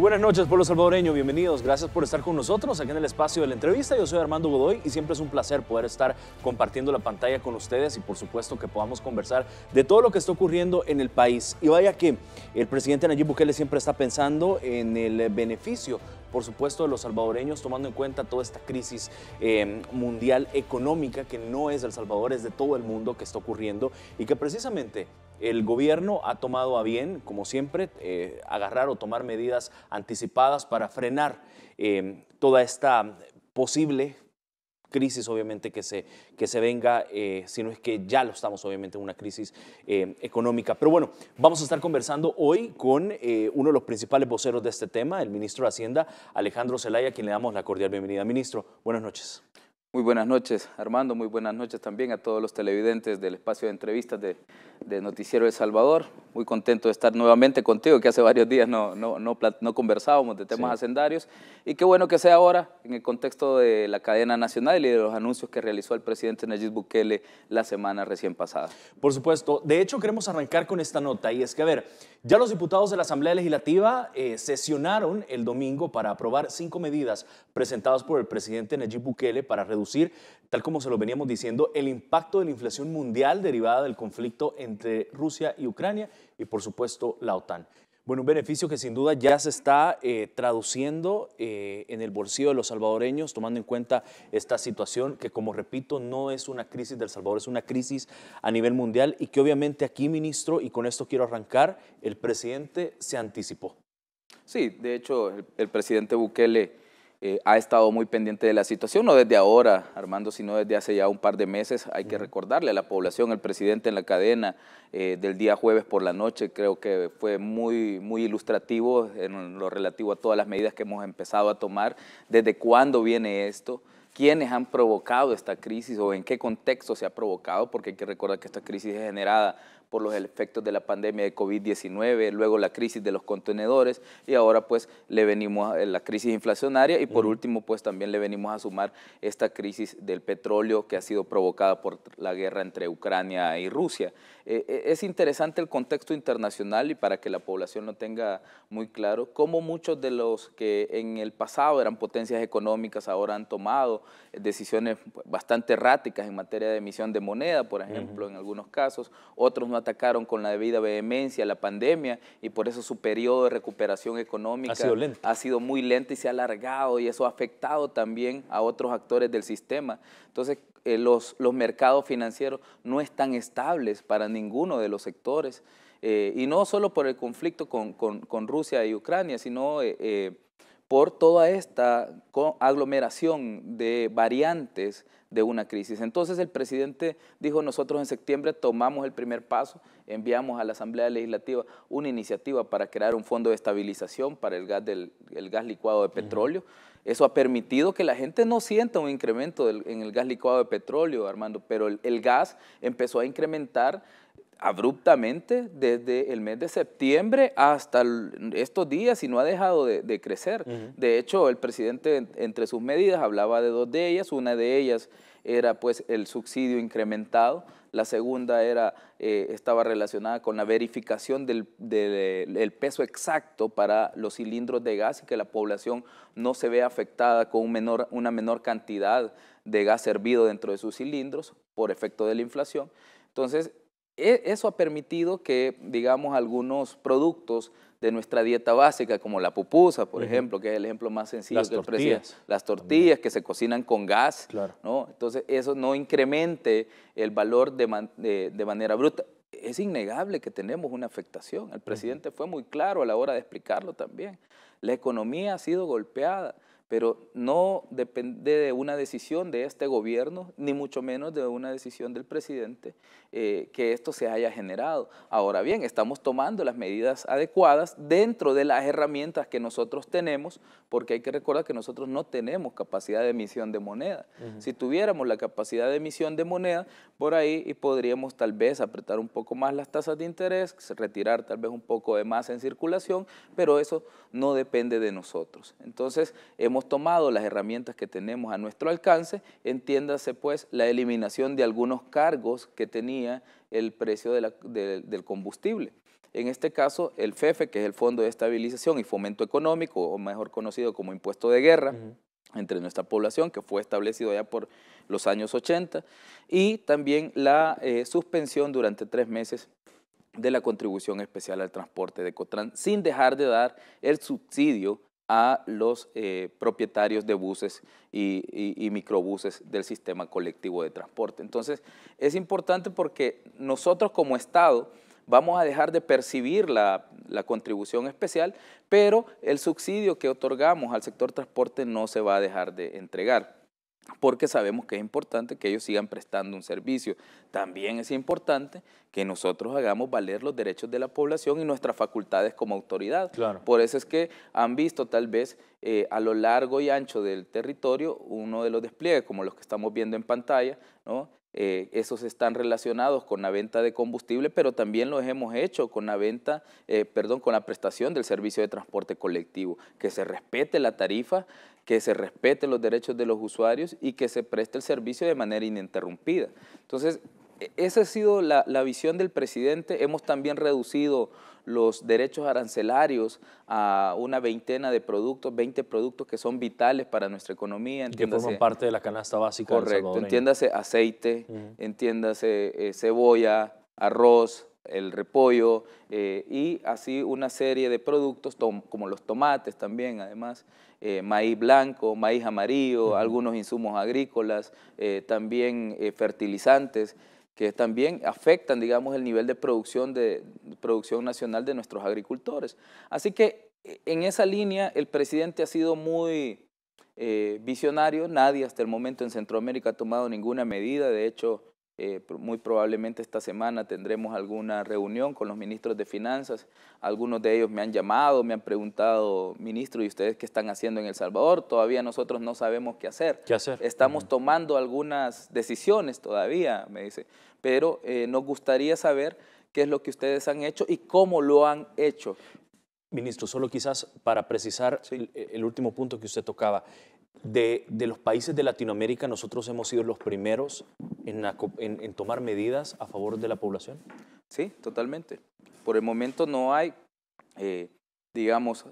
buenas noches, pueblo salvadoreño. Bienvenidos. Gracias por estar con nosotros aquí en el espacio de la entrevista. Yo soy Armando Godoy y siempre es un placer poder estar compartiendo la pantalla con ustedes y por supuesto que podamos conversar de todo lo que está ocurriendo en el país. Y vaya que el presidente Nayib Bukele siempre está pensando en el beneficio por supuesto, de los salvadoreños, tomando en cuenta toda esta crisis eh, mundial económica que no es de El Salvador, es de todo el mundo que está ocurriendo y que precisamente el gobierno ha tomado a bien, como siempre, eh, agarrar o tomar medidas anticipadas para frenar eh, toda esta posible crisis obviamente que se, que se venga, eh, si no es que ya lo estamos obviamente en una crisis económica. Pero bueno, vamos a estar conversando hoy con uno de los principales voceros de este tema, el ministro de Hacienda, Alejandro Zelaya, a quien le damos la cordial bienvenida. Ministro, buenas noches. Muy buenas noches, Armando. Muy buenas noches también a todos los televidentes del espacio de entrevistas de, Noticiero El Salvador. Muy contento de estar nuevamente contigo, que hace varios días no, no, no, conversábamos de temas hacendarios. Y qué bueno que sea ahora, en el contexto de la cadena nacional y de los anuncios que realizó el presidente Nayib Bukele la semana recién pasada. Por supuesto. De hecho, queremos arrancar con esta nota. Y es que, a ver, ya los diputados de la Asamblea Legislativa eh, sesionaron el domingo para aprobar cinco medidas presentadas por el presidente Nayib Bukele para reducir tal como se lo veníamos diciendo, el impacto de la inflación mundial derivada del conflicto entre Rusia y Ucrania y, por supuesto, la OTAN. Bueno, un beneficio que sin duda ya se está eh, traduciendo eh, en el bolsillo de los salvadoreños, tomando en cuenta esta situación que, como repito, no es una crisis del Salvador, es una crisis a nivel mundial y que obviamente aquí, ministro, y con esto quiero arrancar, el presidente se anticipó. Sí, de hecho, el presidente Bukele eh, ha estado muy pendiente de la situación, no desde ahora, Armando, sino desde hace ya un par de meses. Hay que recordarle a la población, el presidente en la cadena eh, del día jueves por la noche, creo que fue muy, muy ilustrativo en lo relativo a todas las medidas que hemos empezado a tomar, desde cuándo viene esto quiénes han provocado esta crisis o en qué contexto se ha provocado, porque hay que recordar que esta crisis es generada por los efectos de la pandemia de COVID-19, luego la crisis de los contenedores y ahora pues le venimos a eh, la crisis inflacionaria y por último pues también le venimos a sumar esta crisis del petróleo que ha sido provocada por la guerra entre Ucrania y Rusia. Eh, eh, es interesante el contexto internacional y para que la población lo tenga muy claro, cómo muchos de los que en el pasado eran potencias económicas ahora han tomado decisiones bastante erráticas en materia de emisión de moneda, por ejemplo, en algunos casos, otros no atacaron con la debida vehemencia la pandemia y por eso su periodo de recuperación económica ha sido, muy lento y se ha alargado y eso ha afectado también a otros actores del sistema. Entonces, eh, los, los mercados financieros no están estables para ninguno de los sectores. Eh, y no solo por el conflicto con, Rusia y Ucrania, sino eh, por toda esta aglomeración de variantes de una crisis. Entonces el presidente dijo, nosotros en septiembre tomamos el primer paso, enviamos a la Asamblea Legislativa una iniciativa para crear un fondo de estabilización para el gas, del, gas licuado de petróleo. Eso ha permitido que la gente no sienta un incremento en el gas licuado de petróleo, Armando, pero el gas empezó a incrementar abruptamente desde el mes de septiembre hasta estos días y no ha dejado de, crecer. De hecho, el presidente entre sus medidas hablaba de dos de ellas. Una de ellas era pues el subsidio incrementado, la segunda era, eh, estaba relacionada con la verificación del, peso exacto para los cilindros de gas y que la población no se vea afectada con una menor cantidad de gas servido dentro de sus cilindros por efecto de la inflación. Entonces, e-, eso ha permitido que, digamos, algunos productos de nuestra dieta básica, como la pupusa, por ejemplo, que es el ejemplo más sencillo del presidente, Las tortillas que se cocinan con gas, Entonces, eso no incremente el valor de, manera bruta. Es innegable que tenemos una afectación. El presidente fue muy claro a la hora de explicarlo también. La economía ha sido golpeada pero no depende de una decisión de este gobierno, ni mucho menos de una decisión del presidente, eh, que esto se haya generado. Ahora bien, estamos tomando las medidas adecuadas dentro de las herramientas que nosotros tenemos, porque hay que recordar que nosotros no tenemos capacidad de emisión de moneda. Si tuviéramos la capacidad de emisión de moneda, por ahí y podríamos tal vez apretar un poco más las tasas de interés, retirar tal vez un poco de más en circulación, pero eso no depende de nosotros. Entonces, hemos tomado las herramientas que tenemos a nuestro alcance, entiéndase pues la eliminación de algunos cargos que tenía el precio del combustible. En este caso, el FEFE, e, que es el Fondo de Estabilización y Fomento Económico, o mejor conocido como impuesto de guerra, entre nuestra población, que fue establecido ya por los años 80, y también la eh, suspensión durante tres meses de la contribución especial al transporte de Cotran, sin dejar de dar el subsidio a los eh, propietarios de buses y, microbuses del sistema colectivo de transporte. Entonces, es importante porque nosotros como Estado vamos a dejar de percibir la, contribución especial, pero el subsidio que otorgamos al sector transporte no se va a dejar de entregar porque sabemos que es importante que ellos sigan prestando un servicio. También es importante que nosotros hagamos valer los derechos de la población y nuestras facultades como autoridad. Por eso es que han visto tal vez eh, a lo largo y ancho del territorio uno de los despliegues, como los que estamos viendo en pantalla, eh, esos están relacionados con la venta de combustible, pero también los hemos hecho con la venta, eh, perdón, con la prestación del servicio de transporte colectivo, que se respete la tarifa que se respeten los derechos de los usuarios y que se preste el servicio de manera ininterrumpida. Entonces, e, esa ha sido la, la, visión del presidente. Hemos también reducido los derechos arancelarios a una veintena de productos, 20 productos que son vitales para nuestra economía. que forman parte de la canasta básica. Correcto, entiéndase aceite, entiéndase eh, cebolla, arroz, el repollo eh, y así una serie de productos como los tomates también, además. Eh, maíz blanco, maíz amarillo, algunos insumos agrícolas, eh, también eh, fertilizantes, que también afectan, digamos, el nivel de producción, de, producción nacional de nuestros agricultores. Así que en esa línea el presidente ha sido muy visionario, nadie hasta el momento en Centroamérica ha tomado ninguna medida, de hecho eh, muy probablemente esta semana tendremos alguna reunión con los ministros de Finanzas. Algunos de ellos me han llamado, me han preguntado, ministro, ¿y ustedes qué están haciendo en El Salvador? Todavía nosotros no sabemos qué hacer. ¿Qué hacer? Estamos tomando algunas decisiones todavía, me dice. Pero eh, nos gustaría saber qué es lo que ustedes han hecho y cómo lo han hecho. Ministro, solo quizás para precisar el, último punto que usted tocaba, de, los países de Latinoamérica, nosotros hemos sido los primeros en, tomar medidas a favor de la población. Sí, totalmente. Por el momento no hay, eh, digamos,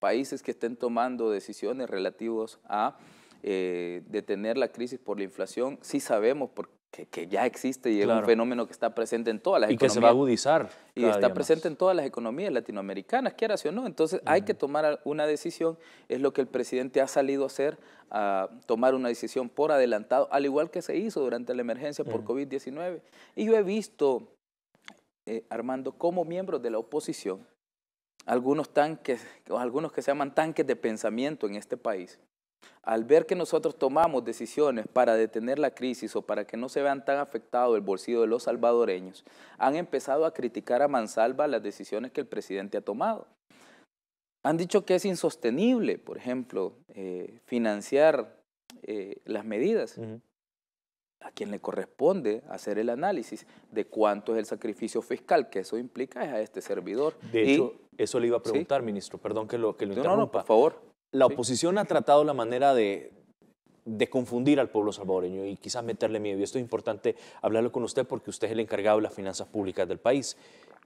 países que estén tomando decisiones relativos a eh, detener la crisis por la inflación. Sí sabemos, por, que, ya existe y es un fenómeno que está presente en todas las economías. Y que se va a agudizar. Y está presente en todas las economías latinoamericanas, quieras o no. Entonces hay que tomar una decisión, es lo que el presidente ha salido a hacer, a tomar una decisión por adelantado, al igual que se hizo durante la emergencia por COVID-19. Y yo he visto, eh, Armando, como miembros de la oposición, algunos tanques, o algunos que se llaman tanques de pensamiento en este país, al ver que nosotros tomamos decisiones para detener la crisis o para que no se vean tan afectados el bolsillo de los salvadoreños, han empezado a criticar a mansalva las decisiones que el presidente ha tomado. Han dicho que es insostenible, por ejemplo, eh, financiar eh, las medidas. A quien le corresponde hacer el análisis de cuánto es el sacrificio fiscal que eso implica es a este servidor. De hecho, eso le iba a preguntar, ministro, perdón que lo, que interrumpa. No, no, por favor la oposición ha tratado la manera de, confundir al pueblo salvadoreño y quizás meterle miedo. Y esto es importante hablarlo con usted porque usted es el encargado de las finanzas públicas del país.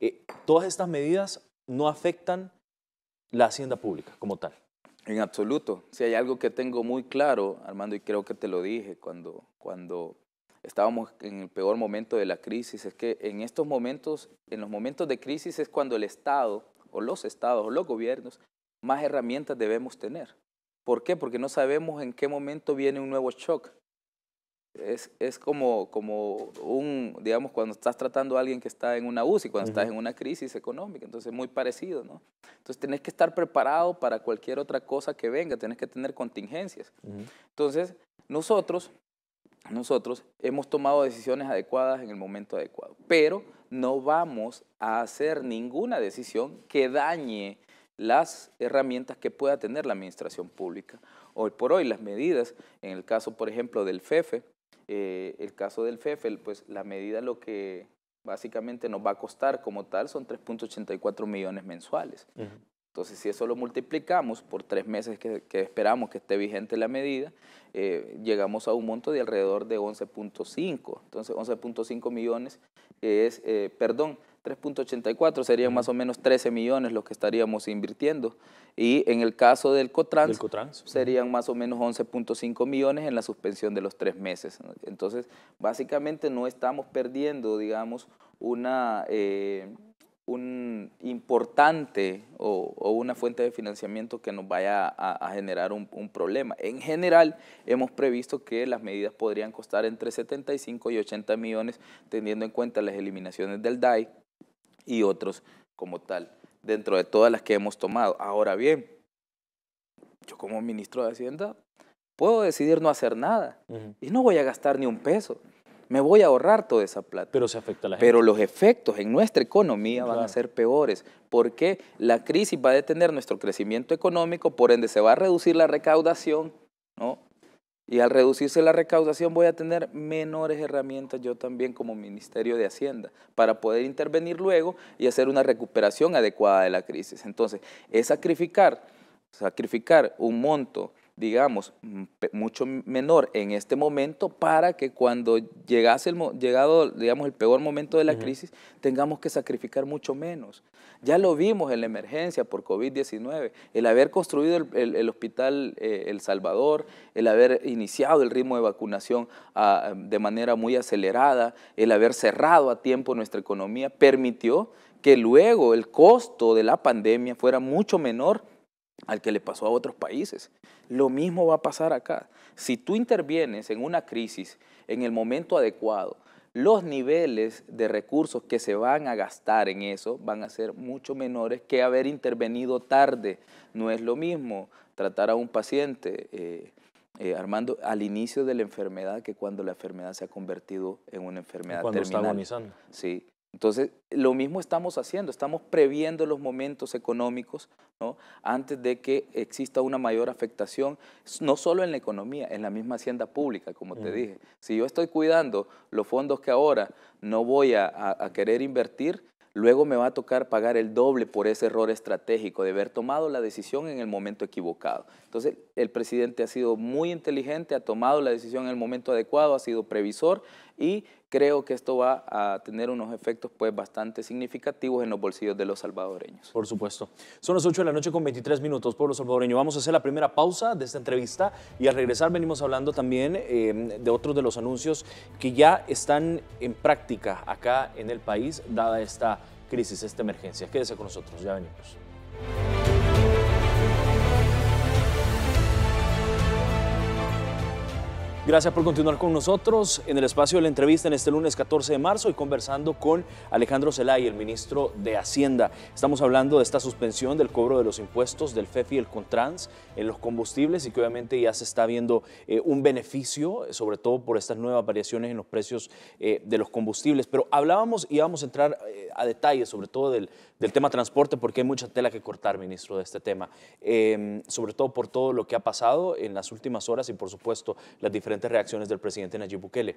Eh, todas estas medidas no afectan la hacienda pública como tal. En absoluto. Si hay algo que tengo muy claro, Armando, y creo que te lo dije cuando, cuando estábamos en el peor momento de la crisis, es que en estos momentos, en los momentos de crisis es cuando el Estado o los estados o los gobiernos más herramientas debemos tener. ¿Por qué? Porque no sabemos en qué momento viene un nuevo shock. Es, es como, como un, digamos, cuando estás tratando a alguien que está en una UCI, cuando estás en una crisis económica, entonces muy parecido, ¿no? Entonces tenés que estar preparado para cualquier otra cosa que venga, tenés que tener contingencias. Entonces, nosotros, nosotros hemos tomado decisiones adecuadas en el momento adecuado, pero no vamos a hacer ninguna decisión que dañe las herramientas que pueda tener la administración pública. Hoy por hoy las medidas, en el caso por ejemplo del FEFE, eh, el caso del FEFE, pues la medida lo que básicamente nos va a costar como tal son 3.84 millones mensuales. Entonces, si eso lo multiplicamos por tres meses que, esperamos que esté vigente la medida, eh, llegamos a un monto de alrededor de 11.5. Entonces, 11.5 millones es, eh, perdón, 3.84 serían más o menos 13 millones los que estaríamos invirtiendo. Y en el caso del Cotrans, serían más o menos 11.5 millones en la suspensión de los tres meses. Entonces, básicamente no estamos perdiendo, digamos, una, eh, un importante o, una fuente de financiamiento que nos vaya a, generar un, un, problema. En general, hemos previsto que las medidas podrían costar entre 75 y 80 millones, teniendo en cuenta las eliminaciones del DAI, y otros como tal, dentro de todas las que hemos tomado. Ahora bien, yo como ministro de Hacienda puedo decidir no hacer nada y no voy a gastar ni un peso. Me voy a ahorrar toda esa plata. Pero se afecta a la gente. Pero los efectos en nuestra economía van a ser peores, porque la crisis va a detener nuestro crecimiento económico, por ende se va a reducir la recaudación, ¿no? Y al reducirse la recaudación voy a tener menores herramientas yo también como Ministerio de Hacienda para poder intervenir luego y hacer una recuperación adecuada de la crisis. Entonces, es sacrificar, sacrificar un monto, digamos, mucho menor en este momento para que cuando llegase el, llegado, digamos, el peor momento de la crisis, tengamos que sacrificar mucho menos. Ya lo vimos en la emergencia por COVID-19, el haber construido el, hospital eh, El Salvador, el haber iniciado el ritmo de vacunación ah, de manera muy acelerada, el haber cerrado a tiempo nuestra economía, permitió que luego el costo de la pandemia fuera mucho menor al que le pasó a otros países. Lo mismo va a pasar acá. Si tú intervienes en una crisis en el momento adecuado, los niveles de recursos que se van a gastar en eso van a ser mucho menores que haber intervenido tarde. No es lo mismo tratar a un paciente, eh, eh, Armando, al inicio de la enfermedad que cuando la enfermedad se ha convertido en una enfermedad terminal. Cuando está agonizando. Sí. Entonces, lo mismo estamos haciendo, estamos previendo los momentos económicos ¿no? antes de que exista una mayor afectación, no solo en la economía, en la misma hacienda pública, como te dije. Si yo estoy cuidando los fondos que ahora no voy a, querer invertir, luego me va a tocar pagar el doble por ese error estratégico de haber tomado la decisión en el momento equivocado. Entonces, el presidente ha sido muy inteligente, ha tomado la decisión en el momento adecuado, ha sido previsor y creo que esto va a tener unos efectos pues bastante significativos en los bolsillos de los salvadoreños. Por supuesto. Son las 8 de la noche con 23 minutos, pueblo Salvadoreños. Vamos a hacer la primera pausa de esta entrevista y al regresar venimos hablando también em, de otros de los anuncios que ya están en práctica acá en el país, dada esta crisis, esta emergencia. Quédese con nosotros, ya venimos. Gracias por continuar con nosotros en el espacio de la entrevista en este lunes 14 de marzo y conversando con Alejandro Zelay, el ministro de Hacienda. Estamos hablando de esta suspensión del cobro de los impuestos del FEFI y el Contrans en los combustibles y que obviamente ya se está viendo eh, un beneficio, sobre todo por estas nuevas variaciones en los precios eh, de los combustibles. Pero hablábamos y vamos a entrar eh, a detalles sobre todo del del tema transporte porque hay mucha tela que cortar, ministro, de este tema, em, sobre todo por todo lo que ha pasado en las últimas horas y, por supuesto, las diferentes reacciones del presidente Nayib Bukele.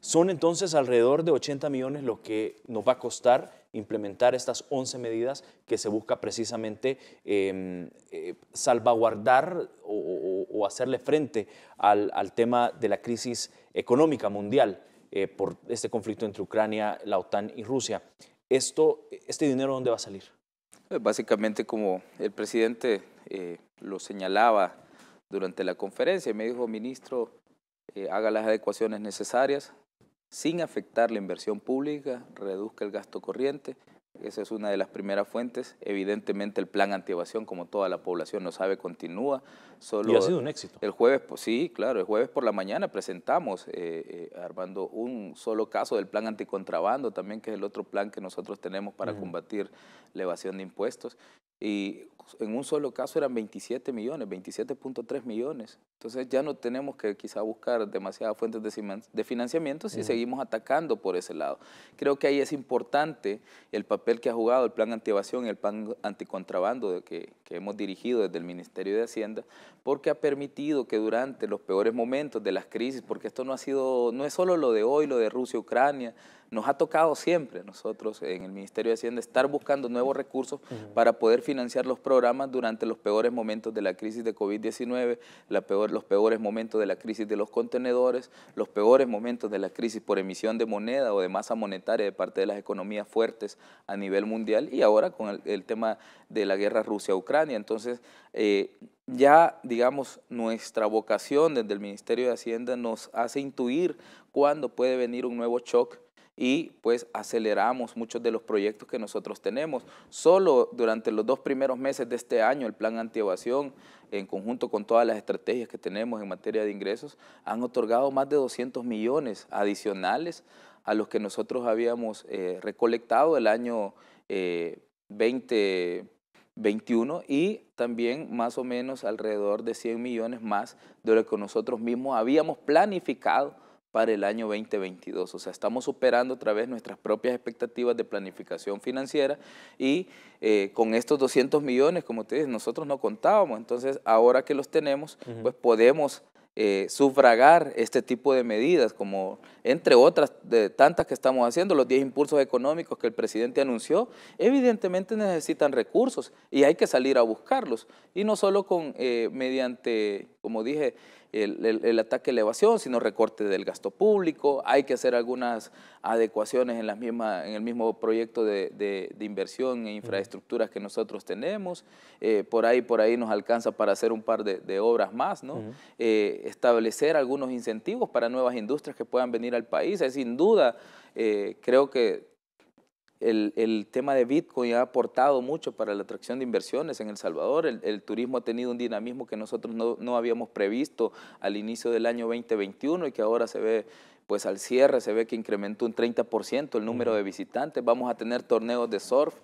Son entonces alrededor de 80 millones lo que nos va a costar implementar estas 11 medidas que se busca precisamente em, eh, salvaguardar o, hacerle frente al, tema de la crisis económica mundial. Eh, por este conflicto entre Ucrania, la OTAN y Rusia esto, ¿este dinero dónde va a salir? Eh, básicamente como el presidente eh, lo señalaba durante la conferencia, me dijo, ministro, eh, haga las adecuaciones necesarias sin afectar la inversión pública, reduzca el gasto corriente esa es una de las primeras fuentes. Evidentemente el plan anti evasión como toda la población lo sabe, continúa. Solo y ha sido un éxito. El jueves, pues, sí, claro, el jueves por la mañana presentamos, eh, eh, Armando, un solo caso del plan anticontrabando también, que es el otro plan que nosotros tenemos para combatir la evasión de impuestos y en un solo caso eran 27 millones, 27.3 millones. Entonces ya no tenemos que quizá buscar demasiadas fuentes de financiamiento si seguimos atacando por ese lado. Creo que ahí es importante el papel que ha jugado el plan antievasión y el plan anticontrabando que, que hemos dirigido desde el Ministerio de Hacienda, porque ha permitido que durante los peores momentos de las crisis, porque esto no ha sido, no es solo lo de hoy, lo de Rusia-Ucrania, nos ha tocado siempre nosotros en el Ministerio de Hacienda estar buscando nuevos recursos para poder financiar los programas durante los peores momentos de la crisis de COVID-19, los peores momentos de la crisis de los contenedores, los peores momentos de la crisis por emisión de moneda o de masa monetaria de parte de las economías fuertes a nivel mundial y ahora con el, tema de la guerra Rusia-Ucrania. Entonces, eh, ya, digamos, nuestra vocación desde el Ministerio de Hacienda nos hace intuir cuándo puede venir un nuevo shock y pues aceleramos muchos de los proyectos que nosotros tenemos. Solo durante los dos primeros meses de este año, el plan antievasión, en conjunto con todas las estrategias que tenemos en materia de ingresos, han otorgado más de 200 millones adicionales a los que nosotros habíamos eh, recolectado el año 2021 eh, y también más o menos alrededor de 100 millones más de lo que nosotros mismos habíamos planificado para el año 2022. O sea, estamos superando otra vez nuestras propias expectativas de planificación financiera y eh, con estos 200 millones, como ustedes, nosotros no contábamos. Entonces, ahora que los tenemos, pues podemos eh, sufragar este tipo de medidas, como entre otras tantas que estamos haciendo, los 10 impulsos económicos que el presidente anunció, evidentemente necesitan recursos y hay que salir a buscarlos. Y no solo con, eh, mediante, como dije, el, ataque a la evasión, sino recorte del gasto público, hay que hacer algunas adecuaciones en, las mismas, en el mismo proyecto de, inversión en infraestructuras que nosotros tenemos, eh, por ahí por ahí nos alcanza para hacer un par de, obras más, ¿no? Eh, establecer algunos incentivos para nuevas industrias que puedan venir al país, es sin duda, eh, creo que el, el, tema de Bitcoin ha aportado mucho para la atracción de inversiones en El Salvador. El, el turismo ha tenido un dinamismo que nosotros no, no, habíamos previsto al inicio del año 2021 y que ahora se ve, pues al cierre se ve que incrementó un 30% el número de visitantes. Vamos a tener torneos de surf.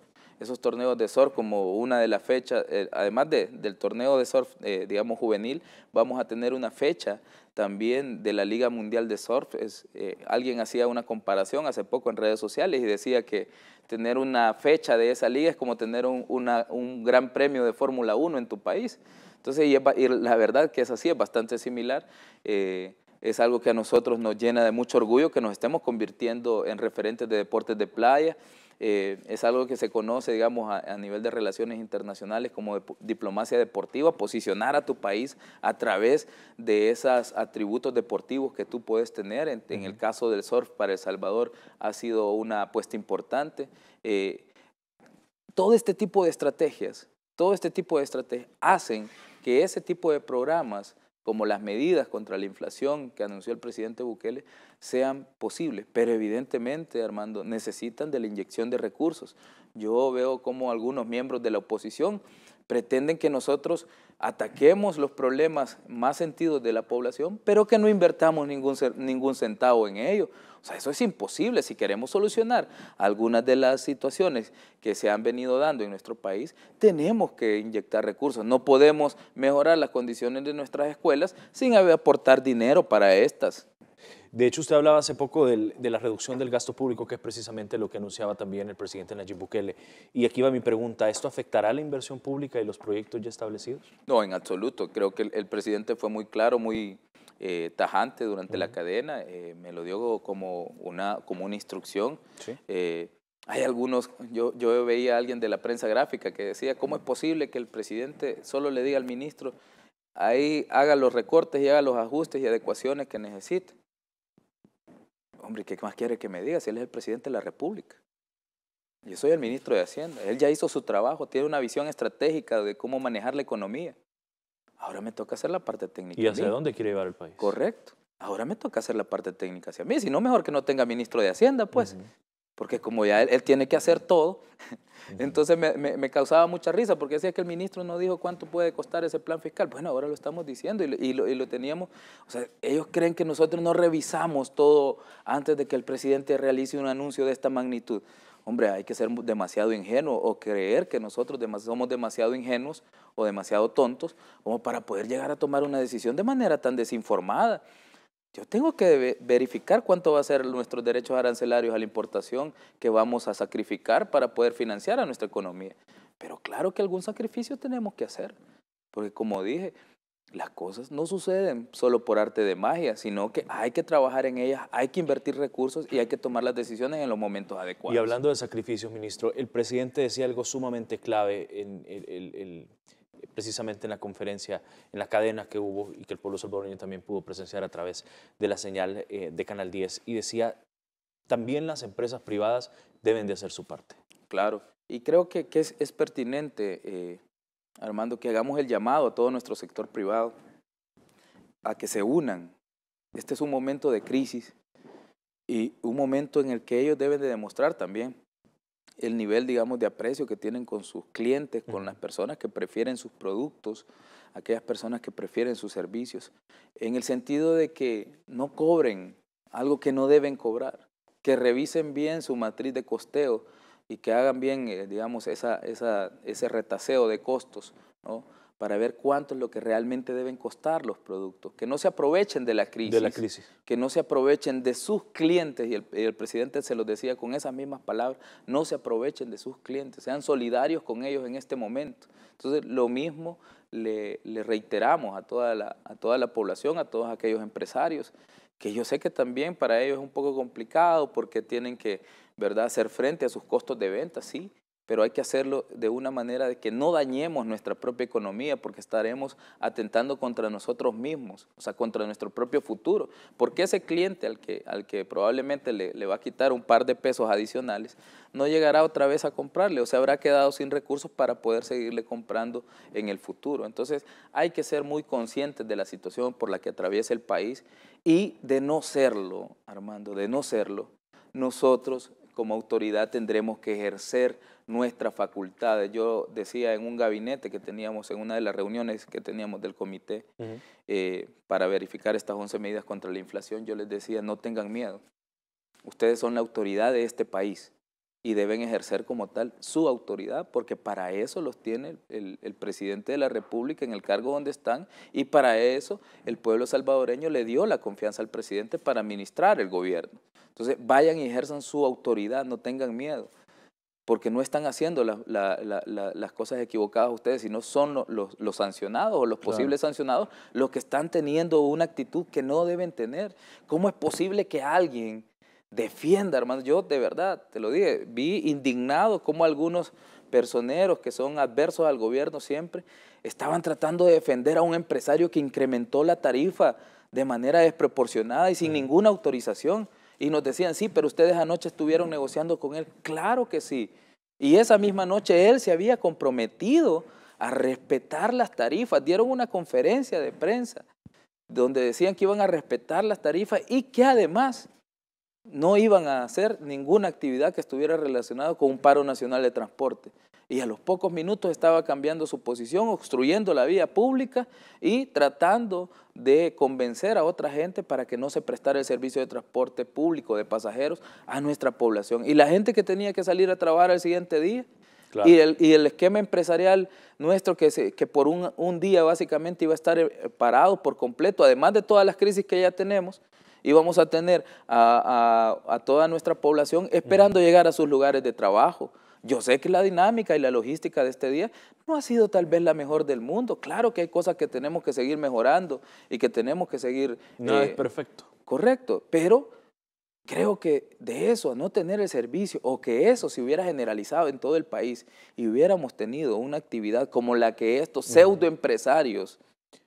Esos torneos de surf como una de las fechas, eh, además del torneo de surf, eh, digamos, juvenil, vamos a tener una fecha también de la Liga Mundial de Surf. Es, eh, alguien hacía una comparación hace poco en redes sociales y decía que tener una fecha de esa liga es como tener un, gran premio de Fórmula 1 en tu país. Entonces, la verdad que es así, es bastante similar. Eh, es algo que a nosotros nos llena de mucho orgullo que nos estemos convirtiendo en referentes de deportes de playa. Eh, es algo que se conoce, a, nivel de relaciones internacionales como de, diplomacia deportiva, posicionar a tu país a través de esos atributos deportivos que tú puedes tener. En, el caso del surf para El Salvador ha sido una apuesta importante. Eh, todo este tipo de estrategias, todo este tipo de estrategias hacen que ese tipo de programas como las medidas contra la inflación que anunció el presidente Bukele sean posibles. Pero evidentemente, Armando, necesitan de la inyección de recursos. Yo veo como algunos miembros de la oposición pretenden que nosotros ataquemos los problemas más sentidos de la población, pero que no invertamos ningún, centavo en ello. O sea, eso es imposible si queremos solucionar algunas de las situaciones que se han venido dando en nuestro país, tenemos que inyectar recursos. No podemos mejorar las condiciones de nuestras escuelas sin aportar dinero para estas. De hecho, usted hablaba hace poco de la reducción del gasto público, que es precisamente lo que anunciaba también el presidente Nayib Bukele. Y aquí va mi pregunta, ¿esto afectará la inversión pública y los proyectos ya establecidos? No, en absoluto. Creo que el, presidente fue muy claro, muy eh, tajante durante la cadena. Eh, me lo dio como una, como una instrucción. Eh, hay algunos, yo, yo veía a alguien de la prensa gráfica que decía, ¿cómo es posible que el presidente solo le diga al ministro, ahí haga los recortes y haga los ajustes y adecuaciones que necesite? hombre, ¿qué más quiere que me diga si él es el presidente de la República? Yo soy el ministro de Hacienda. Él ya hizo su trabajo, tiene una visión estratégica de cómo manejar la economía. Ahora me toca hacer la parte técnica. ¿Y hacia dónde quiere llevar el país? Correcto. Ahora me toca hacer la parte técnica hacia mí. Si no, mejor que no tenga ministro de Hacienda, pues porque como ya él, tiene que hacer todo, entonces me, causaba mucha risa porque decía que el ministro no dijo cuánto puede costar ese plan fiscal. Bueno, ahora lo estamos diciendo y lo, y lo, teníamos. O sea, ellos creen que nosotros no revisamos todo antes de que el presidente realice un anuncio de esta magnitud. Hombre, hay que ser demasiado ingenuo o creer que nosotros somos demasiado ingenuos o demasiado tontos como para poder llegar a tomar una decisión de manera tan desinformada. Yo tengo que verificar cuánto va a ser nuestros derechos arancelarios a la importación que vamos a sacrificar para poder financiar a nuestra economía. Pero claro que algún sacrificio tenemos que hacer, porque como dije, las cosas no suceden solo por arte de magia, sino que hay que trabajar en ellas, hay que invertir recursos y hay que tomar las decisiones en los momentos adecuados. Y hablando de sacrificios, ministro, el presidente decía algo sumamente clave en el, el precisamente en la conferencia, en la cadena que hubo y que el pueblo salvadoreño también pudo presenciar a través de la señal eh, de Canal 10. Y decía, también las empresas privadas deben de hacer su parte. Claro, y creo que, es, pertinente, eh, Armando, que hagamos el llamado a todo nuestro sector privado a que se unan. Este es un momento de crisis y un momento en el que ellos deben de demostrar también el nivel, digamos, de aprecio que tienen con sus clientes, con las personas que prefieren sus productos, aquellas personas que prefieren sus servicios, en el sentido de que no cobren algo que no deben cobrar, que revisen bien su matriz de costeo y que hagan bien, eh, digamos, ese retaseo de costos, ¿no? para ver cuánto es lo que realmente deben costar los productos, que no se aprovechen de la crisis, que no se aprovechen de sus clientes, y el, presidente se lo decía con esas mismas palabras, no se aprovechen de sus clientes, sean solidarios con ellos en este momento. Entonces, lo mismo le, reiteramos a toda, la, a toda la población, a todos aquellos empresarios, que yo sé que también para ellos es un poco complicado porque tienen que, ¿verdad?, hacer frente a sus costos de venta, sí, pero hay que hacerlo de una manera de que no dañemos nuestra propia economía porque estaremos atentando contra nosotros mismos, o sea, contra nuestro propio futuro. Porque ese cliente al que, al que probablemente le, le va a quitar un par de pesos adicionales, no llegará otra vez a comprarle, o se habrá quedado sin recursos para poder seguirle comprando en el futuro. Entonces, hay que ser muy conscientes de la situación por la que atraviesa el país y de no serlo, Armando, de no serlo, nosotros como autoridad tendremos que ejercer nuestra facultades. Yo decía en un gabinete que teníamos, en una de las reuniones que teníamos del comité eh, para verificar estas 11 medidas contra la inflación, yo les decía, no tengan miedo. Ustedes son la autoridad de este país y deben ejercer como tal su autoridad, porque para eso los tiene el, el, presidente de la República en el cargo donde están y para eso el pueblo salvadoreño le dio la confianza al presidente para administrar el gobierno. Entonces, vayan y ejerzan su autoridad, no tengan miedo porque no están haciendo las cosas equivocadas ustedes, sino son los, sancionados o los posibles sancionados los que están teniendo una actitud que no deben tener. ¿Cómo es posible que alguien defienda, hermano? Yo de verdad, te lo dije, vi indignado cómo algunos personeros que son adversos al gobierno siempre estaban tratando de defender a un empresario que incrementó la tarifa de manera desproporcionada y sin ninguna autorización. Y nos decían, sí, pero ustedes anoche estuvieron negociando con él. Claro que sí. Y esa misma noche él se había comprometido a respetar las tarifas. Dieron una conferencia de prensa donde decían que iban a respetar las tarifas y que además no iban a hacer ninguna actividad que estuviera relacionada con un paro nacional de transporte. Y a los pocos minutos estaba cambiando su posición, obstruyendo la vía pública y tratando de convencer a otra gente para que no se prestara el servicio de transporte público de pasajeros a nuestra población. Y la gente que tenía que salir a trabajar al siguiente día, Y, el, esquema empresarial nuestro que, por un, día básicamente iba a estar eh, parado por completo, además de todas las crisis que ya tenemos, íbamos a tener a, toda nuestra población esperando llegar a sus lugares de trabajo, yo sé que la dinámica y la logística de este día no ha sido tal vez la mejor del mundo. Claro que hay cosas que tenemos que seguir mejorando y que tenemos que seguir... No es eh, perfecto. Correcto, pero creo que de eso, no tener el servicio, o que eso se hubiera generalizado en todo el país y hubiéramos tenido una actividad como la que estos pseudoempresarios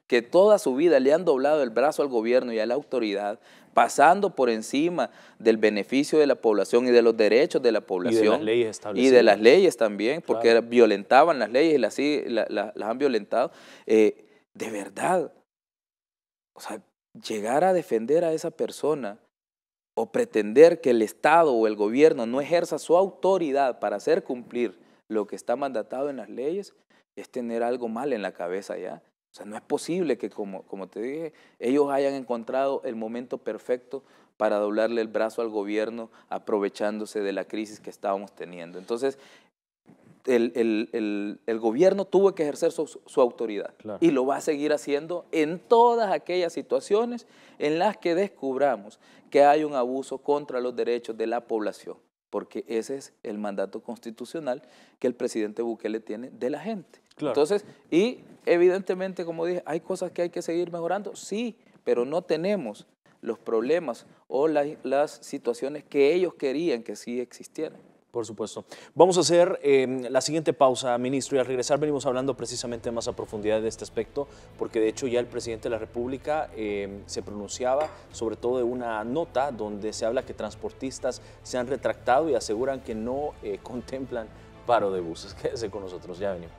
que toda su vida le han doblado el brazo al gobierno y a la autoridad, pasando por encima del beneficio de la población y de los derechos de la población. Y de las leyes Y de las leyes también, porque violentaban las leyes y las, han violentado. Eh, de verdad, o sea, llegar a defender a esa persona o pretender que el Estado o el gobierno no ejerza su autoridad para hacer cumplir lo que está mandatado en las leyes, es tener algo mal en la cabeza ya sea, no es posible que, como, como te dije, ellos hayan encontrado el momento perfecto para doblarle el brazo al gobierno aprovechándose de la crisis que estábamos teniendo. Entonces, el, gobierno tuvo que ejercer su, autoridad y lo va a seguir haciendo en todas aquellas situaciones en las que descubramos que hay un abuso contra los derechos de la población, porque ese es el mandato constitucional que el presidente Bukele tiene de la gente. Entonces, y evidentemente, como dije, hay cosas que hay que seguir mejorando, sí, pero no tenemos los problemas o las situaciones que ellos querían que sí existieran. Por supuesto. Vamos a hacer em, la siguiente pausa, ministro, y al regresar venimos hablando precisamente más a profundidad de este aspecto, porque de hecho ya el presidente de la República em, se pronunciaba sobre todo de una nota donde se habla que transportistas se han retractado y aseguran que no eh, contemplan paro de buses. Quédese con nosotros, ya venimos.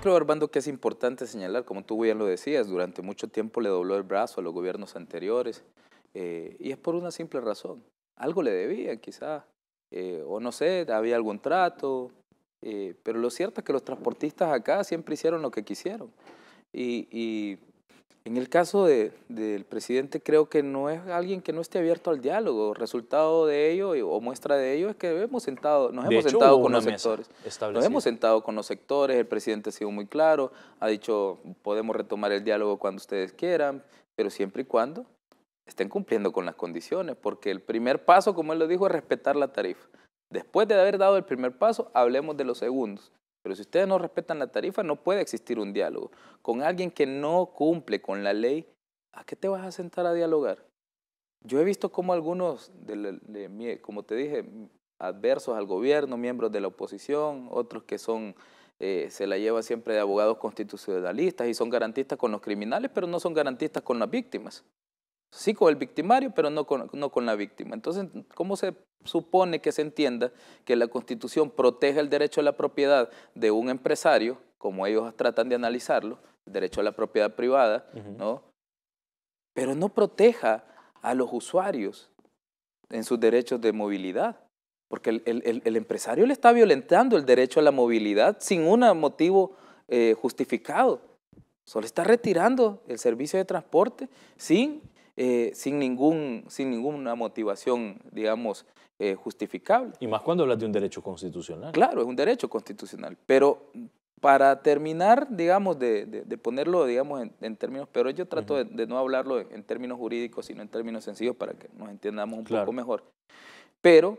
yo creo, Armando, que es importante señalar, como tú bien lo decías, durante mucho tiempo le dobló el brazo a los gobiernos anteriores eh, y es por una simple razón. Algo le debían quizás, eh, o no sé, había algún trato, eh, pero lo cierto es que los transportistas acá siempre hicieron lo que quisieron. y en el caso del presidente, creo que no es alguien que no esté abierto al diálogo. Resultado de ello o muestra de ello es que hemos sentado, nos hemos sentado con los sectores. Nos hemos sentado con los sectores, el presidente ha sido muy claro, ha dicho podemos retomar el diálogo cuando ustedes quieran, pero siempre y cuando estén cumpliendo con las condiciones, porque el primer paso, como él lo dijo, es respetar la tarifa. Después de haber dado el primer paso, hablemos de los segundos. Pero si ustedes no respetan la tarifa, no puede existir un diálogo. Con alguien que no cumple con la ley, ¿a qué te vas a sentar a dialogar? Yo he visto cómo algunos, como te dije, adversos al gobierno, miembros de la oposición, otros que son, eh, se la lleva siempre de abogados constitucionalistas y son garantistas con los criminales, pero no son garantistas con las víctimas. Sí con el victimario, pero no con la víctima. Entonces, ¿cómo se supone que se entienda que la Constitución protege el derecho a la propiedad de un empresario, como ellos tratan de analizarlo, el derecho a la propiedad privada, ¿no? Pero no proteja a los usuarios en sus derechos de movilidad, porque el, empresario le está violentando el derecho a la movilidad sin un motivo eh, justificado. Solo está retirando el servicio de transporte sin, eh, sin, ningún, sin ninguna motivación, digamos, eh, justificable. Y más cuando hablas de un derecho constitucional. Claro, es un derecho constitucional. Pero para terminar, digamos, de, ponerlo, digamos, en, términos, pero yo trato de, no hablarlo en términos jurídicos, sino en términos sencillos para que nos entendamos un poco mejor. Pero,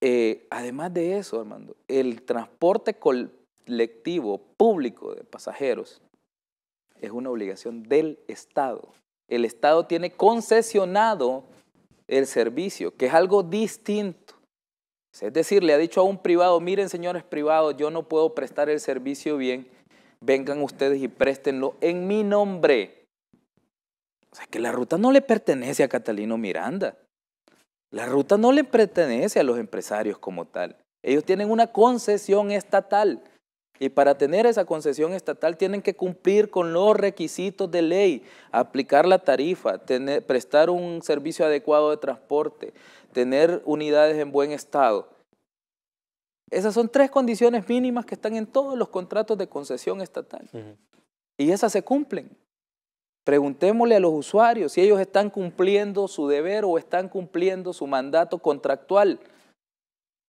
eh, además de eso, Armando, el transporte colectivo público de pasajeros es una obligación del Estado. El Estado tiene concesionado el servicio, que es algo distinto. Es decir, le ha dicho a un privado, miren señores privados, yo no puedo prestar el servicio bien, vengan ustedes y préstenlo en mi nombre. O sea, que la ruta no le pertenece a Catalino Miranda. La ruta no le pertenece a los empresarios como tal. Ellos tienen una concesión estatal y para tener esa concesión estatal tienen que cumplir con los requisitos de ley, aplicar la tarifa, tener, prestar un servicio adecuado de transporte, tener unidades en buen estado. Esas son tres condiciones mínimas que están en todos los contratos de concesión estatal. Y esas se cumplen. Preguntémosle a los usuarios si ellos están cumpliendo su deber o están cumpliendo su mandato contractual.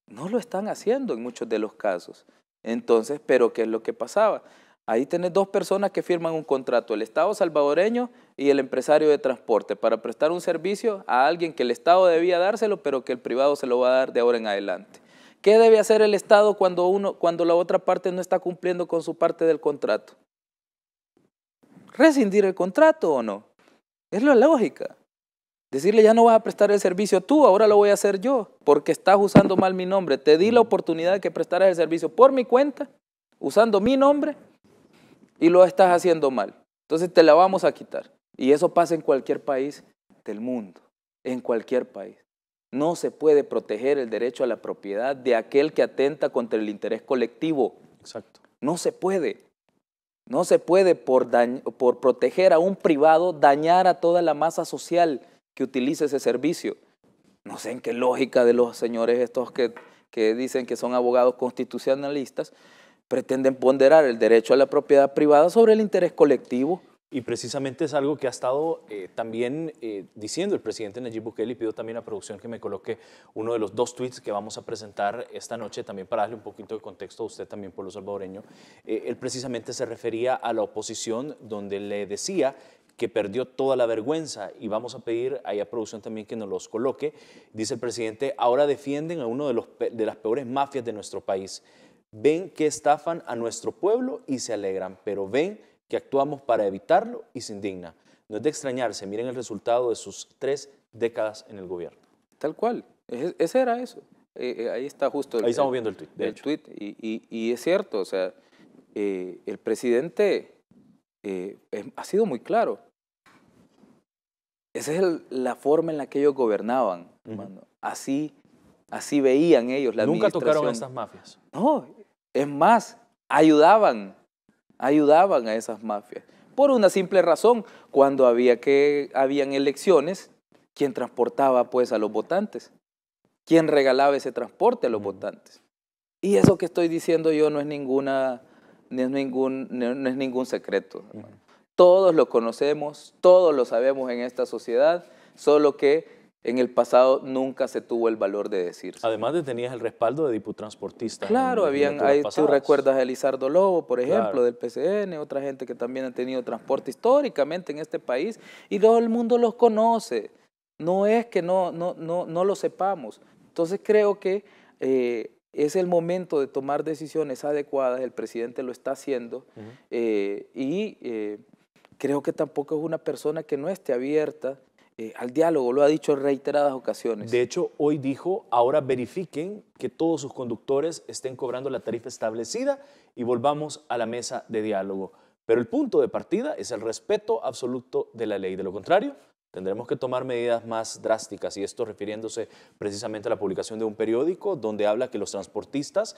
No lo están haciendo en muchos de los casos. Entonces, pero ¿qué es lo que pasaba? Ahí tenés dos personas que firman un contrato, el Estado salvadoreño y el empresario de transporte, para prestar un servicio a alguien que el Estado debía dárselo, pero que el privado se lo va a dar de ahora en adelante. ¿Qué debe hacer el Estado cuando, uno, cuando la otra parte no está cumpliendo con su parte del contrato? ¿Rescindir el contrato o no? Es la lógica. Decirle, ya no vas a prestar el servicio tú, ahora lo voy a hacer yo, porque estás usando mal mi nombre. Te di la mm. oportunidad de que prestaras el servicio por mi cuenta, usando mi nombre, y lo estás haciendo mal. Entonces te la vamos a quitar. Y eso pasa en cualquier país del mundo, en cualquier país. No se puede proteger el derecho a la propiedad de aquel que atenta contra el interés colectivo. Exacto. No se puede. No se puede por, por proteger a un privado dañar a toda la masa social que utilice ese servicio. No sé en qué lógica de los señores estos que, dicen que son abogados constitucionalistas pretenden ponderar el derecho a la propiedad privada sobre el interés colectivo. Y precisamente es algo que ha estado eh, también eh, diciendo el presidente Nayib Bukele y pido también a producción que me coloque uno de los dos tweets que vamos a presentar esta noche también para darle un poquito de contexto a usted también, pueblo salvadoreño. Eh, él precisamente se refería a la oposición donde le decía que perdió toda la vergüenza y vamos a pedir ahí a producción también que nos los coloque. Dice el presidente, ahora defienden a uno de, los, de las peores mafias de nuestro país. Ven que estafan a nuestro pueblo y se alegran, pero ven que actuamos para evitarlo y se indigna. No es de extrañarse, miren el resultado de sus tres décadas en el gobierno. Tal cual, ese era eso. Eh, eh, ahí está justo. El, ahí estamos viendo el tweet. el tweet y, es cierto, o sea, eh, el presidente eh, ha sido muy claro. Esa es la forma en la que ellos gobernaban. Así, así veían ellos la Nunca tocaron a esas mafias. No, es más, ayudaban, ayudaban a esas mafias. Por una simple razón, cuando había que, habían elecciones, quien transportaba pues a los votantes? ¿Quién regalaba ese transporte a los votantes? Y eso que estoy diciendo yo no es ninguna no es ningún, es ningún secreto. Todos lo conocemos, todos lo sabemos en esta sociedad, solo que en el pasado nunca se tuvo el valor de decir Además de tenías el respaldo de diputransportistas. Claro, habían, tú recuerdas a Elizardo Lobo, por ejemplo, del PCN, otra gente que también ha tenido transporte históricamente en este país y todo el mundo los conoce. No es que no, no, no, no lo sepamos. Entonces creo que eh, es el momento de tomar decisiones adecuadas, el presidente lo está haciendo eh, y eh, creo que tampoco es una persona que no esté abierta eh, al diálogo, lo ha dicho en reiteradas ocasiones. De hecho, hoy dijo, ahora verifiquen que todos sus conductores estén cobrando la tarifa establecida y volvamos a la mesa de diálogo. Pero el punto de partida es el respeto absoluto de la ley, de lo contrario Tendremos que tomar medidas más drásticas y esto refiriéndose precisamente a la publicación de un periódico donde habla que los transportistas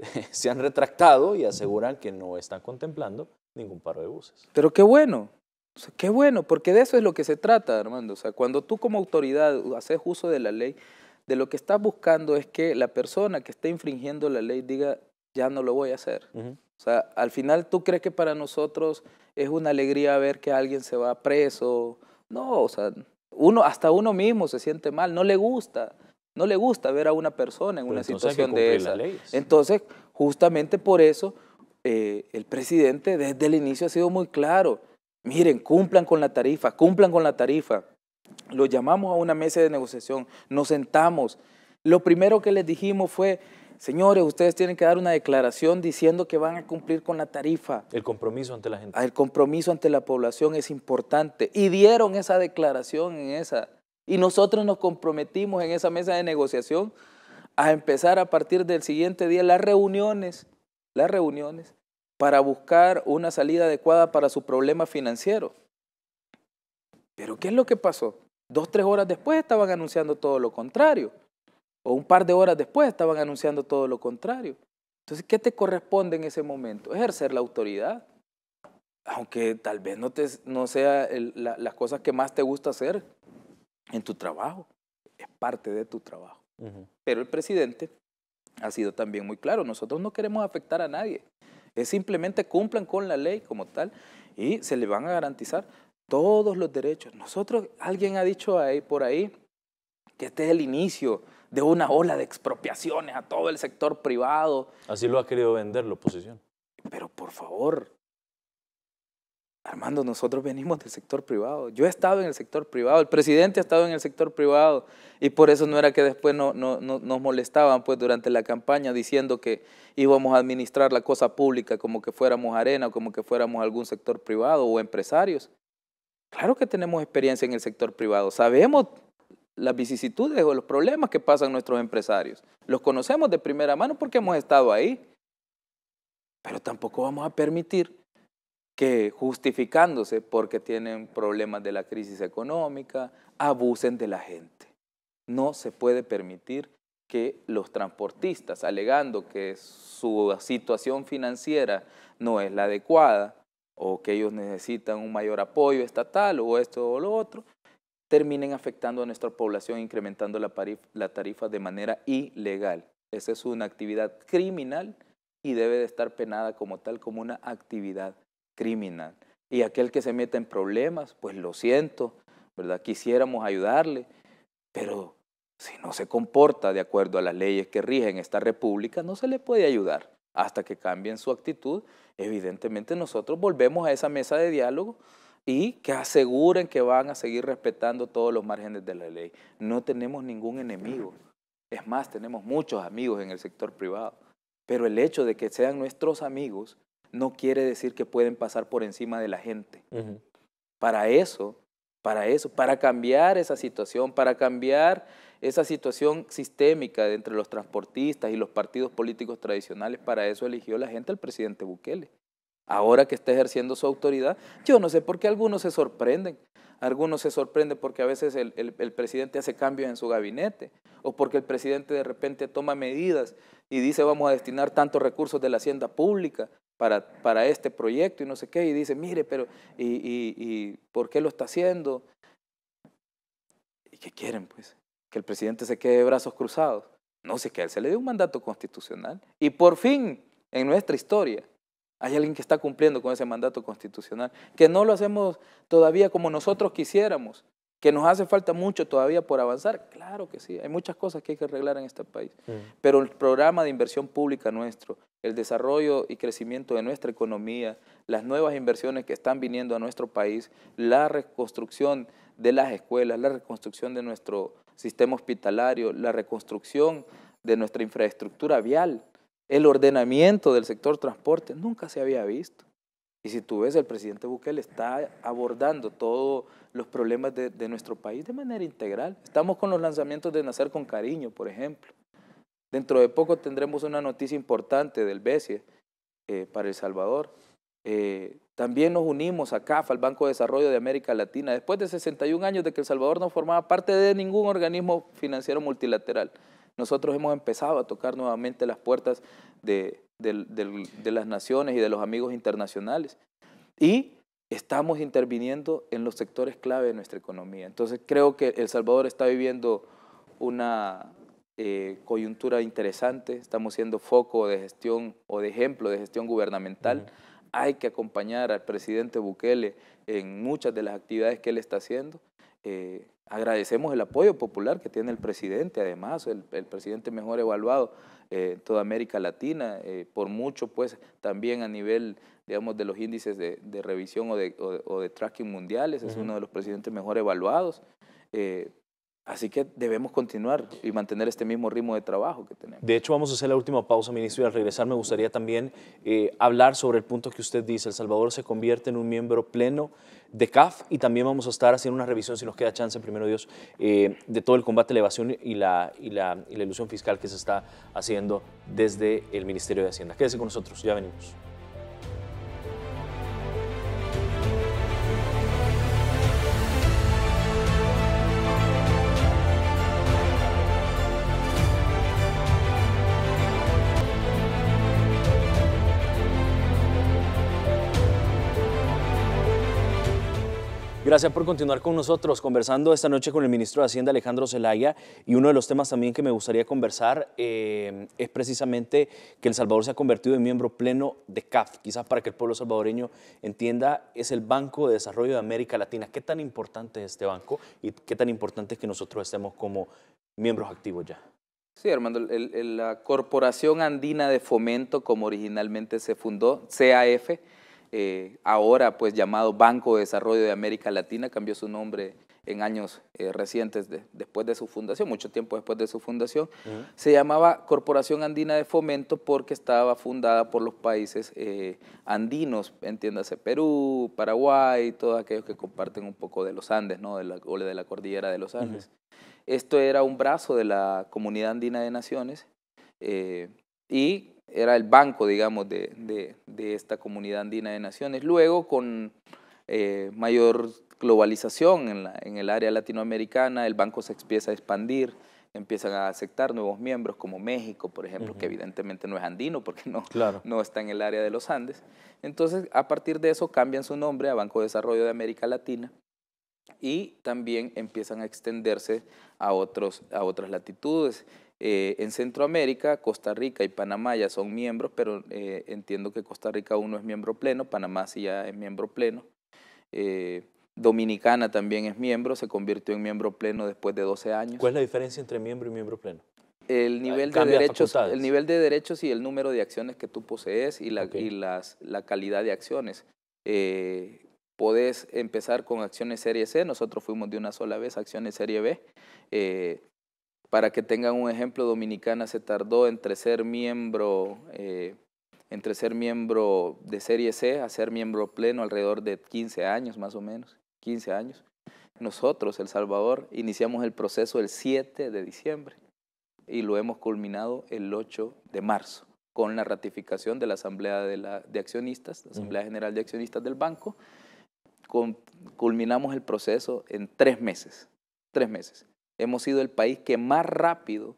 eh, se han retractado y aseguran que no están contemplando ningún paro de buses. Pero qué bueno, qué bueno, porque de eso es lo que se trata, Armando. O sea, cuando tú como autoridad haces uso de la ley, de lo que estás buscando es que la persona que está infringiendo la ley diga, ya no lo voy a hacer. O sea, al final tú crees que para nosotros es una alegría ver que alguien se va preso, no, o sea, uno, hasta uno mismo se siente mal, no le gusta. No le gusta ver a una persona en una situación de esa. Entonces, justamente por eso, eh, el presidente desde el inicio ha sido muy claro. Miren, cumplan con la tarifa, cumplan con la tarifa. Lo llamamos a una mesa de negociación, nos sentamos. Lo primero que les dijimos fue, Señores, ustedes tienen que dar una declaración diciendo que van a cumplir con la tarifa. El compromiso ante la gente. Ah, el compromiso ante la población es importante. Y dieron esa declaración en esa. Y nosotros nos comprometimos en esa mesa de negociación a empezar a partir del siguiente día las reuniones, las reuniones, para buscar una salida adecuada para su problema financiero. Pero ¿qué es lo que pasó? Dos, tres horas después estaban anunciando todo lo contrario o un par de horas después estaban anunciando todo lo contrario. Entonces, ¿qué te corresponde en ese momento? Ejercer la autoridad. Aunque tal vez no, te, no sea las cosas que más te gusta hacer en tu trabajo. Es parte de tu trabajo. Pero el presidente ha sido también muy claro. Nosotros no queremos afectar a nadie. Es simplemente cumplan con la ley como tal y se le van a garantizar todos los derechos. Nosotros, alguien ha dicho ahí, por ahí que este es el inicio de una ola de expropiaciones a todo el sector privado. Así lo ha querido vender la oposición. Pero por favor, Armando, nosotros venimos del sector privado. Yo he estado en el sector privado, el presidente ha estado en el sector privado y por eso no era que después no, no, nos molestaban pues, durante la campaña diciendo que íbamos a administrar la cosa pública como que fuéramos arena o como que fuéramos algún sector privado o empresarios. Claro que tenemos experiencia en el sector privado, sabemos las vicisitudes o los problemas que pasan nuestros empresarios. Los conocemos de primera mano porque hemos estado ahí. Pero tampoco vamos a permitir que justificándose porque tienen problemas de la crisis económica, abusen de la gente. No se puede permitir que los transportistas, alegando que su situación financiera no es la adecuada o que ellos necesitan un mayor apoyo estatal o esto o lo otro, terminen afectando a nuestra población incrementando la, tarifa de manera ilegal. Esa es una actividad criminal y debe de estar penada como tal, como una actividad criminal. Y aquel que se meta en problemas, pues lo siento, ¿verdad? Quisiéramos ayudarle, pero si no se comporta de acuerdo a las leyes que rigen esta república, no se le puede ayudar. Hasta que cambien su actitud, evidentemente nosotros volvemos a esa mesa de diálogo y que aseguren que van a seguir respetando todos los márgenes de la ley. No tenemos ningún enemigo. Es más, tenemos muchos amigos en el sector privado. Pero el hecho de que sean nuestros amigos no quiere decir que pueden pasar por encima de la gente. Para eso, para eso, para cambiar esa situación, para cambiar esa situación sistémica entre los transportistas y los partidos políticos tradicionales, para eso eligió la gente al presidente Bukele ahora que está ejerciendo su autoridad, yo no sé por qué algunos se sorprenden. Algunos se sorprenden porque a veces el, presidente hace cambios en su gabinete o porque el presidente de repente toma medidas y dice vamos a destinar tantos recursos de la hacienda pública para, para este proyecto y no sé qué, y dice, mire, pero ¿y, por qué lo está haciendo? ¿Y qué quieren pues? Que el presidente se quede de brazos cruzados. No, sé, qué se le dio un mandato constitucional. Y por fin, en nuestra historia, hay alguien que está cumpliendo con ese mandato constitucional, que no lo hacemos todavía como nosotros quisiéramos, que nos hace falta mucho todavía por avanzar. Claro que sí, hay muchas cosas que hay que arreglar en este país, mm. pero el programa de inversión pública nuestro, el desarrollo y crecimiento de nuestra economía, las nuevas inversiones que están viniendo a nuestro país, la reconstrucción de las escuelas, la reconstrucción de nuestro sistema hospitalario, la reconstrucción de nuestra infraestructura vial, el ordenamiento del sector transporte nunca se había visto. Y si tú ves, el presidente Bukele está abordando todos los problemas de, nuestro país de manera integral. Estamos con los lanzamientos de Nacer con Cariño, por ejemplo. Dentro de poco tendremos una noticia importante del BESIE eh, para El Salvador. Eh, también nos unimos a CAFA, al Banco de Desarrollo de América Latina, después de 61 años de que El Salvador no formaba parte de ningún organismo financiero multilateral nosotros hemos empezado a tocar nuevamente las puertas de, las naciones y de los amigos internacionales. Y estamos interviniendo en los sectores clave de nuestra economía. Entonces creo que El Salvador está viviendo una eh, coyuntura interesante, estamos siendo foco de gestión o de ejemplo de gestión gubernamental. Hay que acompañar al presidente Bukele en muchas de las actividades que él está haciendo. Eh, Agradecemos el apoyo popular que tiene el presidente, además, el, presidente mejor evaluado eh, en toda América Latina, eh, por mucho, pues también a nivel, digamos, de los índices de, revisión o de, tracking mundiales, es uno de los presidentes mejor evaluados. Eh, así que debemos continuar y mantener este mismo ritmo de trabajo que tenemos. De hecho, vamos a hacer la última pausa, ministro, y al regresar me gustaría también hablar sobre el punto que usted dice. El Salvador se convierte en un miembro pleno de CAF y también vamos a estar haciendo una revisión, si nos queda chance, primero Dios, eh, de todo el combate a la evasión y la, la, y la ilusión fiscal que se está haciendo desde el Ministerio de Hacienda. Quédese con nosotros, ya venimos. Gracias por continuar con nosotros conversando esta noche con el ministro de Hacienda Alejandro Zelaya y uno de los temas también que me gustaría conversar eh, es precisamente que El Salvador se ha convertido en miembro pleno de CAF, quizás para que el pueblo salvadoreño entienda, es el Banco de Desarrollo de América Latina. ¿Qué tan importante es este banco y qué tan importante es que nosotros estemos como miembros activos ya? Sí, Armando, la Corporación Andina de Fomento, como originalmente se fundó, CAF, eh, ahora pues llamado Banco de Desarrollo de América Latina, cambió su nombre en años eh, recientes después de su fundación, mucho tiempo después de su fundación, se llamaba Corporación Andina de Fomento porque estaba fundada por los países eh, andinos, entiéndase Perú, Paraguay, todos aquellos que comparten un poco de los Andes, ¿no? de la, o de la cordillera de los Andes. Esto era un brazo de la Comunidad Andina de Naciones y era el banco, digamos, de, de, esta comunidad andina de naciones. Luego, con eh, mayor globalización en, el área latinoamericana, el banco se empieza a expandir, empiezan a aceptar nuevos miembros como México, por ejemplo, que evidentemente no es andino porque no, no está en el área de los Andes. Entonces, a partir de eso cambian su nombre a Banco de Desarrollo de América Latina y también empiezan a extenderse a, otros, a otras latitudes. Eh, en Centroamérica, Costa Rica y Panamá ya son miembros, pero eh, entiendo que Costa Rica uno es miembro pleno, Panamá sí ya es miembro pleno. Eh, Dominicana también es miembro, se convirtió en miembro pleno después de 12 años. ¿Cuál es la diferencia entre miembro y miembro pleno? El nivel, de derechos, el nivel de derechos y el número de acciones que tú posees y la, y las, la calidad de acciones. Eh, podés empezar con acciones serie C, nosotros fuimos de una sola vez acciones serie B. Para que tengan un ejemplo, Dominicana se tardó entre ser miembro, eh, entre ser miembro de Serie C a ser miembro pleno alrededor de 15 años más o menos, 15 años. Nosotros, El Salvador, iniciamos el proceso el 7 de diciembre y lo hemos culminado el 8 de marzo con la ratificación de la Asamblea de, Accionistas, la Asamblea General de Accionistas del Banco, culminamos el proceso en tres meses, tres meses. Hemos sido el país que más rápido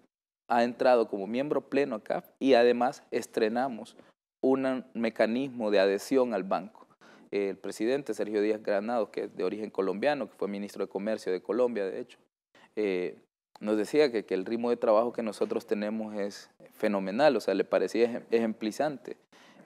ha entrado como miembro pleno a CAF y además estrenamos un mecanismo de adhesión al banco. El presidente Sergio Díaz Granados, que es de origen colombiano, que fue ministro de Comercio de Colombia, de hecho, eh, nos decía que, el ritmo de trabajo que nosotros tenemos es fenomenal, o sea, le parecía ejemplizante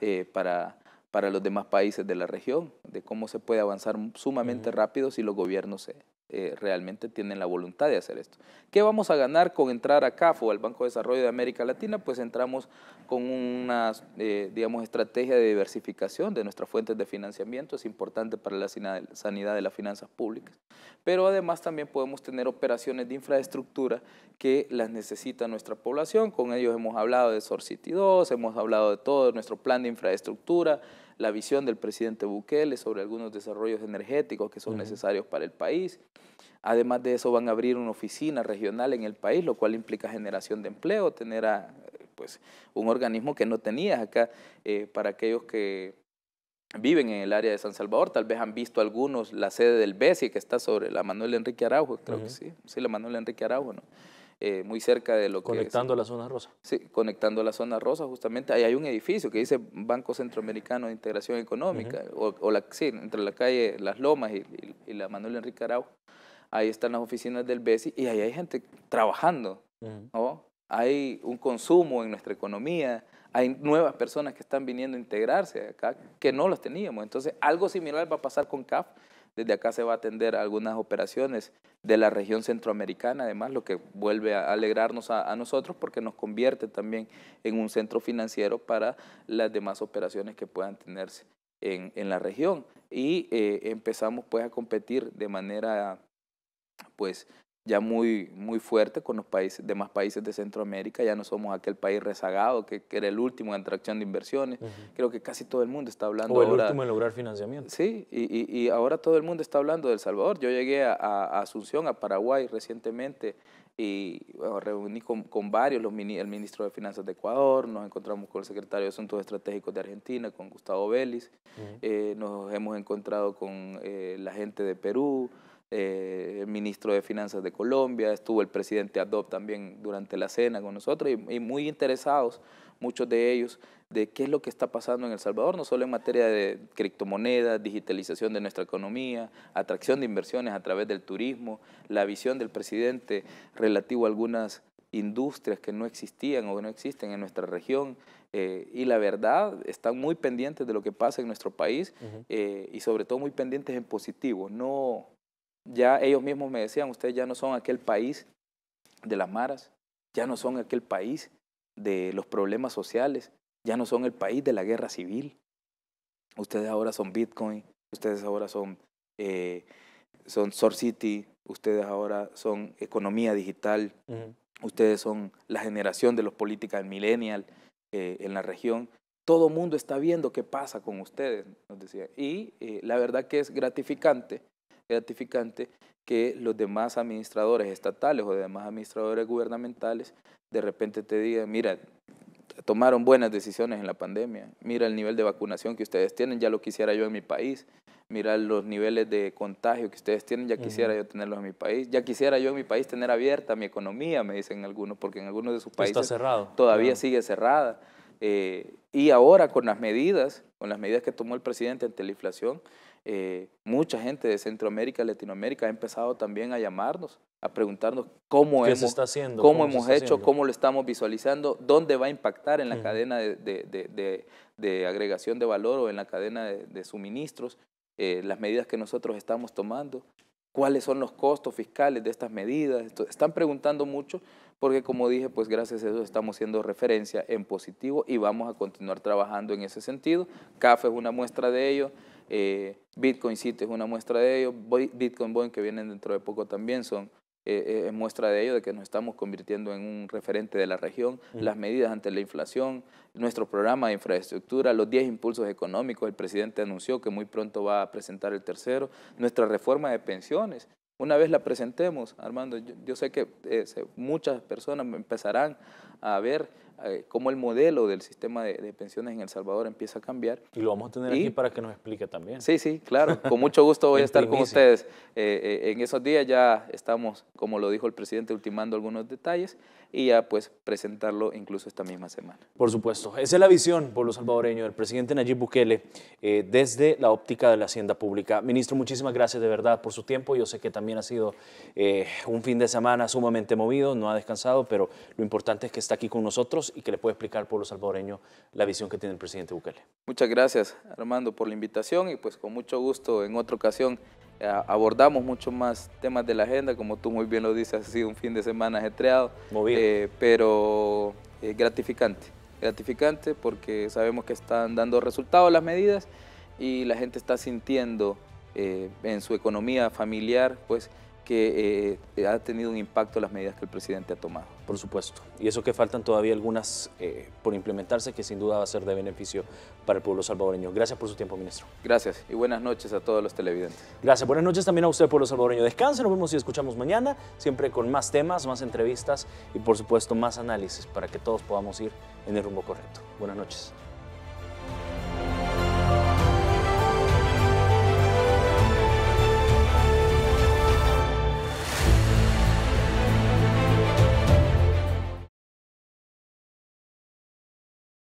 eh, para, para los demás países de la región, de cómo se puede avanzar sumamente rápido si los gobiernos se, eh, realmente tienen la voluntad de hacer esto. ¿Qué vamos a ganar con entrar a CAFO, al Banco de Desarrollo de América Latina? Pues entramos con una, eh, digamos, estrategia de diversificación de nuestras fuentes de financiamiento, es importante para la sanidad de las finanzas públicas, pero además también podemos tener operaciones de infraestructura que las necesita nuestra población, con ellos hemos hablado de SOR City 2, hemos hablado de todo nuestro plan de infraestructura, la visión del presidente Bukele sobre algunos desarrollos energéticos que son necesarios para el país. Además de eso, van a abrir una oficina regional en el país, lo cual implica generación de empleo, tener pues, un organismo que no tenías acá eh, para aquellos que viven en el área de San Salvador. Tal vez han visto algunos la sede del BESI que está sobre la Manuel Enrique Araujo, creo que sí, sí, la Manuel Enrique Araujo, ¿no? Eh, muy cerca de lo conectando que... Conectando la zona rosa. Sí, conectando la zona rosa justamente. Ahí hay un edificio que dice Banco Centroamericano de Integración Económica, o, la, sí, entre la calle Las Lomas y, y, la Manuel Enrique Arau. Ahí están las oficinas del BESI y ahí hay gente trabajando, ¿no? Hay un consumo en nuestra economía, hay nuevas personas que están viniendo a integrarse acá que no las teníamos. Entonces, algo similar va a pasar con CAF desde acá se va a atender algunas operaciones de la región centroamericana, además, lo que vuelve a alegrarnos a, nosotros porque nos convierte también en un centro financiero para las demás operaciones que puedan tenerse en, la región. Y eh, empezamos pues a competir de manera pues ya muy, muy fuerte con los países, demás países de Centroamérica. Ya no somos aquel país rezagado que, era el último en atracción de inversiones. Creo que casi todo el mundo está hablando o el último en lograr financiamiento. Sí, y, y, ahora todo el mundo está hablando del Salvador. Yo llegué a, Asunción, a Paraguay recientemente y reuní con, varios, los, el ministro de Finanzas de Ecuador, nos encontramos con el secretario de Asuntos Estratégicos de Argentina, con Gustavo Vélez, eh, nos hemos encontrado con eh, la gente de Perú, el eh, ministro de Finanzas de Colombia, estuvo el presidente Adop también durante la cena con nosotros y, muy interesados muchos de ellos de qué es lo que está pasando en El Salvador, no solo en materia de criptomonedas, digitalización de nuestra economía, atracción de inversiones a través del turismo, la visión del presidente relativo a algunas industrias que no existían o que no existen en nuestra región eh, y la verdad están muy pendientes de lo que pasa en nuestro país eh, y sobre todo muy pendientes en positivo, no ya ellos mismos me decían, ustedes ya no son aquel país de las maras, ya no son aquel país de los problemas sociales, ya no son el país de la guerra civil. Ustedes ahora son Bitcoin, ustedes ahora son, eh, son Source City, ustedes ahora son economía digital, ustedes son la generación de los políticas millennial eh, en la región. Todo mundo está viendo qué pasa con ustedes, nos decía. Y eh, la verdad que es gratificante gratificante que los demás administradores estatales o demás administradores gubernamentales de repente te digan, mira, tomaron buenas decisiones en la pandemia, mira el nivel de vacunación que ustedes tienen, ya lo quisiera yo en mi país, mira los niveles de contagio que ustedes tienen, ya quisiera yo tenerlos en mi país, ya quisiera yo en mi país tener abierta mi economía, me dicen algunos, porque en algunos de sus países todavía sigue cerrada. Eh, y ahora con las medidas, con las medidas que tomó el presidente ante la inflación, eh, mucha gente de Centroamérica, Latinoamérica ha empezado también a llamarnos, a preguntarnos cómo hemos, Cómo, hemos hecho, cómo lo estamos visualizando, dónde va a impactar en la cadena de, agregación de valor o en la cadena de, suministros, eh, las medidas que nosotros estamos tomando, cuáles son los costos fiscales de estas medidas. están preguntando mucho porque como dije, pues gracias a eso estamos siendo referencia en positivo y vamos a continuar trabajando en ese sentido. CAF es una muestra de ello. Eh, Bitcoin City es una muestra de ello. Bitcoin Boeing que vienen dentro de poco también, son eh, eh, muestra de ello, de que nos estamos convirtiendo en un referente de la región, las medidas ante la inflación, nuestro programa de infraestructura, los 10 impulsos económicos, el presidente anunció que muy pronto va a presentar el tercero, nuestra reforma de pensiones. Una vez la presentemos, Armando, yo, sé que muchas personas empezarán a ver eh, cómo el modelo del sistema de, pensiones en El Salvador empieza a cambiar. Y lo vamos a tener aquí para que nos explique también. Sí, sí, claro. Con mucho gusto voy a estar con ustedes. Eh, eh, en esos días ya estamos, como lo dijo el presidente, ultimando algunos detalles y ya pues presentarlo incluso esta misma semana. Por supuesto. Esa es la visión por los salvadoreños del presidente Nayib Bukele desde la óptica de la hacienda pública. Ministro, muchísimas gracias de verdad por su tiempo. Yo sé que también ha sido un fin de semana sumamente movido, no ha descansado, pero lo importante es que está aquí con nosotros y que le pueda explicar al pueblo salvadoreño la visión que tiene el presidente Bukele. Muchas gracias Armando por la invitación y pues con mucho gusto en otra ocasión eh, abordamos muchos más temas de la agenda, como tú muy bien lo dices, ha sido un fin de semana ajetreado, eh, pero eh, gratificante, gratificante porque sabemos que están dando resultados las medidas y la gente está sintiendo eh, en su economía familiar, pues, que eh, ha tenido un impacto las medidas que el presidente ha tomado. Por supuesto. Y eso que faltan todavía algunas eh, por implementarse, que sin duda va a ser de beneficio para el pueblo salvadoreño. Gracias por su tiempo, ministro. Gracias y buenas noches a todos los televidentes. Gracias. Buenas noches también a usted, pueblo salvadoreño. Descanse, nos vemos y escuchamos mañana, siempre con más temas, más entrevistas y por supuesto más análisis para que todos podamos ir en el rumbo correcto. Buenas noches.